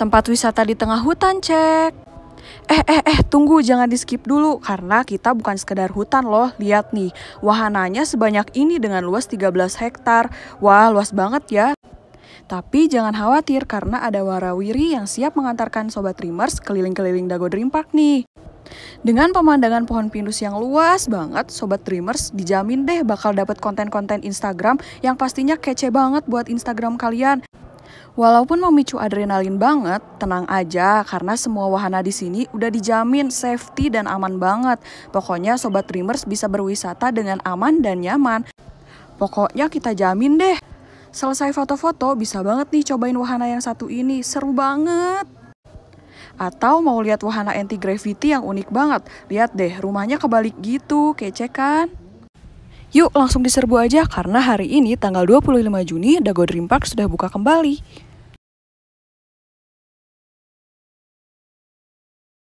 tempat wisata di tengah hutan cek. Eh eh eh tunggu jangan di skip dulu karena kita bukan sekedar hutan loh. Lihat nih, wahananya sebanyak ini dengan luas 13 hektar. Wah, luas banget ya. Tapi jangan khawatir karena ada warawiri yang siap mengantarkan sobat Dreamers keliling-keliling Dago Dream Park nih. Dengan pemandangan pohon pinus yang luas banget, Sobat Dreamers dijamin deh bakal dapat konten-konten Instagram yang pastinya kece banget buat Instagram kalian. Walaupun memicu adrenalin banget, tenang aja karena semua wahana di sini udah dijamin safety dan aman banget. Pokoknya sobat Dreamers bisa berwisata dengan aman dan nyaman. Pokoknya kita jamin deh. Selesai foto-foto bisa banget nih cobain wahana yang satu ini, seru banget. Atau mau lihat wahana anti gravity yang unik banget. Lihat deh, rumahnya kebalik gitu, kece kan? Yuk langsung diserbu aja karena hari ini tanggal 25 Juni Dago Dream Park sudah buka kembali.